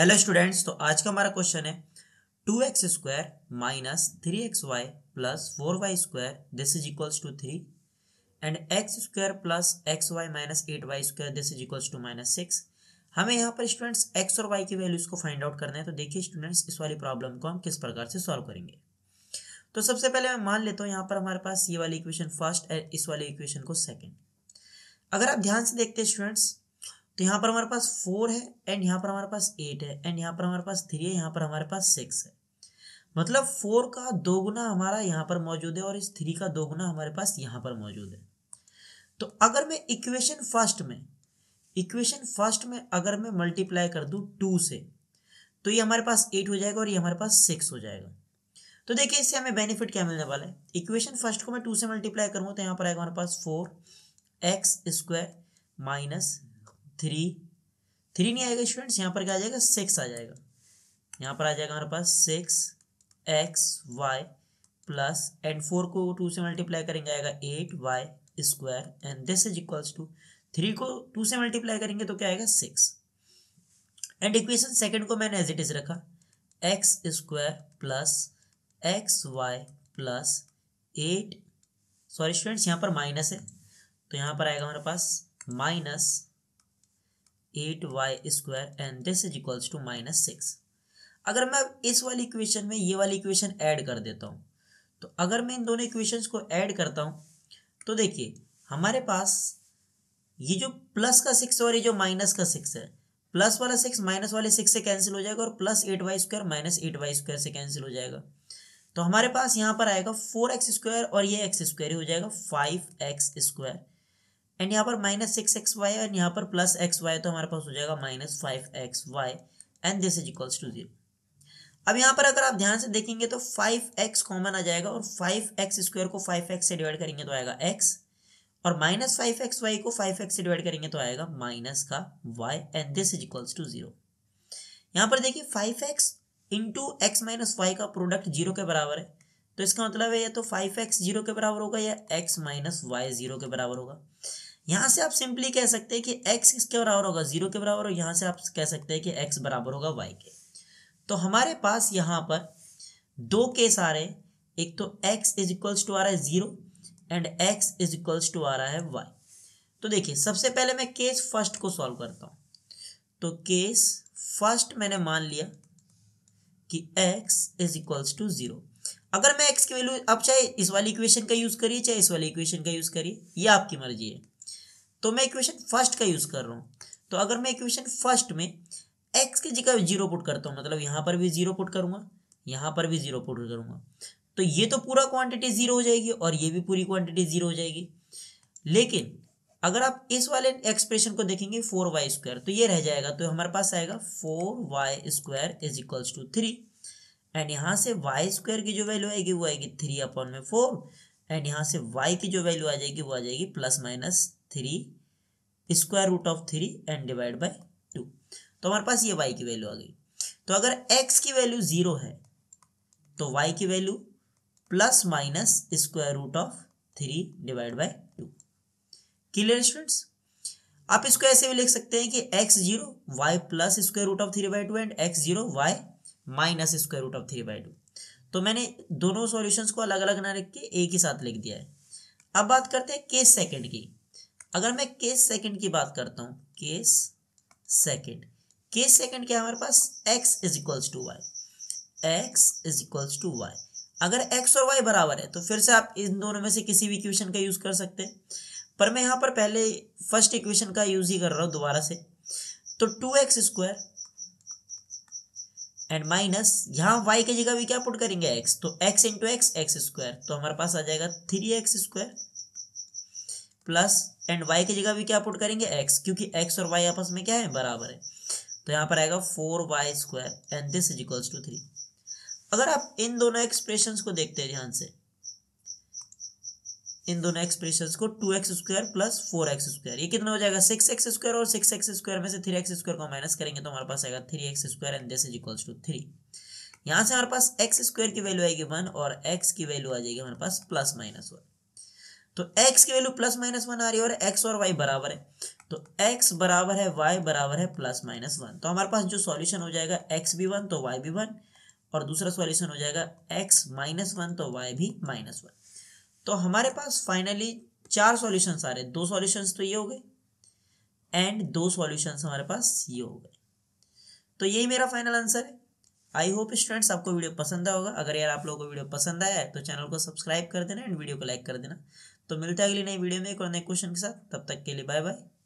hello students तो आज का हमारा क्वेश्चन है two x square minus three X Y plus four Y square this is equals to three and X square plus X Y minus eight Y square this is equals to minus six हमें यहाँ पर students X और Y की values को find out करना है तो देखिए स्टूडेंट्स इस वाली प्रॉब्लम को हम किस प्रकार से सॉल्व करेंगे तो सबसे पहले मैं मान लेता हूँ यहाँ पर हमारे पास ये वाली इक्वेशन फर्स्ट एंड इस वाली इक्वेशन को सेकेंड अगर आप ध्यान से देखते हैं स्टूडेंट्स तो यहाँ पर हमारे पास फोर है एंड यहाँ पर हमारे पास एट है एंड यहाँ पर हमारे पास थ्री है यहाँ पर हमारे पास सिक्स है मतलब फोर का दो गुना हमारा यहाँ पर मौजूद है और इस थ्री का दो गुना हमारे पास यहाँ पर मौजूद है तो अगर मैं इक्वेशन फर्स्ट में इक्वेशन फर्स्ट में अगर मैं मल्टीप्लाई कर दू टू से तो ये हमारे पास एट हो जाएगा और ये हमारे पास सिक्स हो जाएगा तो देखिए इससे हमें बेनिफिट क्या मिलने वाला है इक्वेशन फर्स्ट को मैं टू से मल्टीप्लाई करूँगा तो यहाँ पर आएगा हमारे पास four x square minus three three नहीं आएगा स्टूडेंट्स यहाँ पर क्या आ जाएगा सिक्स आ जाएगा यहाँ पर आ जाएगा हमारे पास six X Y plus and four को टू से मल्टीप्लाई करेंगे आएगा eight Y square and this is equals to three को टू से मल्टीप्लाई करेंगे तो क्या आएगा सिक्स एंड इक्वेशन सेकेंड को मैंने एज इट इज रखा X square plus X Y plus eight sorry students यहाँ पर माइनस है तो यहाँ पर आएगा हमारे पास minus eight Y square and this is equals to minus six अगर मैं इस वाली इक्वेशन में ये वाली इक्वेशन ऐड कर देता हूँ तो अगर मैं इन दोनों इक्वेशंस को ऐड करता हूँ तो देखिए हमारे पास ये जो प्लस का सिक्स और ये जो माइनस का सिक्स है प्लस वाला सिक्स माइनस वाले सिक्स से कैंसिल हो जाएगा और plus eight Y square minus eight Y square से कैंसिल हो जाएगा तो हमारे पास यहाँ पर आएगा फोर एक्स स्क्वायर और ये एक्स स्क्वायर हो जाएगा फाइव एक्स स्क्वायर एंड यहाँ पर minus six X Y and यहाँ पर प्लस एक्स वाई तो हमारे पास हो जाएगा minus five X Y and this is equals to zero अब यहाँ पर अगर आप ध्यान से देखेंगे तो फाइव एक्स कॉमन आ जाएगा और फाइव एक्स स्क्वायर को फाइव एक्स से डिवाइड करेंगे तो आएगा एक्स और माइनस फाइव एक्स वाई को फाइव एक्स से डिवाइड करेंगे तो आएगा माइनस का Y and this is equals to zero यहाँ पर देखिए five X into X minus Y का प्रोडक्ट जीरो के बराबर है तो इसका मतलब है या तो फाइव एक्स जीरो के बराबर होगा या एक्स माइनस वाई जीरो के बराबर होगा यहाँ से आप सिंपली कह सकते हैं कि एक्स किसके बराबर होगा जीरो के बराबर और यहाँ से आप कह सकते हैं कि एक्स बराबर होगा वाई के तो हमारे पास यहाँ पर दो केस आ रहे हैं एक तो एक्स इज इक्वल्स टू आ रहा है zero and X is equals to आ रहा है वाई तो देखिए सबसे पहले मैं केस फर्स्ट को सॉल्व करता हूँ तो केस फर्स्ट मैंने मान लिया कि X is equals to zero अगर मैं एक्स की वैल्यू आप चाहे इस वाली इक्वेशन का यूज़ करिए चाहे इस वाली इक्वेशन का यूज़ करिए ये आपकी मर्जी है तो मैं इक्वेशन फर्स्ट का यूज़ कर रहा हूँ तो अगर मैं इक्वेशन फर्स्ट में एक्स की जगह जीरो पुट करता हूँ मतलब यहाँ पर भी जीरो पुट करूंगा यहाँ पर भी जीरो पुट करूंगा तो ये तो पूरा क्वांटिटी जीरो हो जाएगी और ये भी पूरी क्वांटिटी जीरो हो जाएगी लेकिन अगर आप इस वाले एक्सप्रेशन को देखेंगे फोर वाई स्क्वायर तो ये रह जाएगा तो हमारे पास आएगा four Y square is equals to three and यहाँ से वाई स्क्वायर की जो वैल्यू आएगी वो आएगी थ्री अपॉन में फोर एंड यहाँ से वाई की जो वैल्यू आ जाएगी वो आ जाएगी plus minus three square root of three and divide by two तो हमारे पास ये वाई की वैल्यू आ गई तो अगर एक्स की वैल्यू जीरो है तो वाई की value plus minus square root of three divide by two clear students आप इसको ऐसे भी लिख सकते हैं कि x zero y plus square root of three by two and x zero y minus square root of three by two तो मैंने दोनों सॉल्यूशंस को अलग अलग ना रख के एक ही साथ लिख दिया है अब बात करते हैं केस सेकंड की अगर मैं केस सेकंड की बात करता हूँ केस सेकंड केस सेकंड क्या हमारे पास x is equals to y x is equals to y अगर एक्स और वाई बराबर है तो फिर से आप इन दोनों में से किसी भी इक्वेशन का यूज़ कर सकते हैं पर मैं यहाँ पर पहले फर्स्ट इक्वेशन का यूज़ ही कर रहा हूँ दोबारा से तो two x square and minus यहाँ वाई की जगह भी क्या पुट करेंगे एक्स तो x into x x square तो हमारे पास आ जाएगा three x square plus and y की जगह भी क्या पुट करेंगे एक्स क्योंकि एक्स और वाई आपस में क्या है बराबर है तो यहाँ पर आएगा four Y square and this is equals to three अगर आप इन दोनों एक्सप्रेशन को देखते हैं ध्यान से इन दोनों एक्सप्रेशन को two x square plus four x square ये कितना हो जाएगा सिक्स एक्स स्क्वायर और सिक्स एक्स स्क्वायर में से थ्री एक्स स्क्वायर को माइनस करेंगे तो हमारे पास आएगा three x square and this is equals to three यहाँ से हमारे पास एक्स स्क्वायर की वैल्यू आएगी वन और एक्स की वैल्यू आ जाएगी हमारे पास प्लस माइनस वन तो एक्स की वैल्यू प्लस माइनस वन आ रही है और एक्स और वाई बराबर है तो एक्स बराबर है वाई बराबर है प्लस माइनस वन तो हमारे पास जो सॉल्यूशन हो जाएगा एक्स भी वन तो वाई भी वन और दूसरा सॉल्यूशन हो जाएगा एक्स माइनस वन तो वाई भी माइनस वन तो हमारे पास फाइनली चार सोल्यूशन आ रहे दो सोल्यूशन तो ये हो गए एंड दो सोल्यूशन हमारे पास ये हो गए तो यही मेरा फाइनल आंसर है आई होप स्टूडेंट्स आपको वीडियो पसंद आया होगा अगर यार आप लोगों को वीडियो पसंद आया है तो चैनल को सब्सक्राइब कर देना एंड वीडियो को लाइक कर देना तो मिलते हैं अगली नई वीडियो में एक और नए क्वेश्चन के साथ तब तक के लिए बाय बाय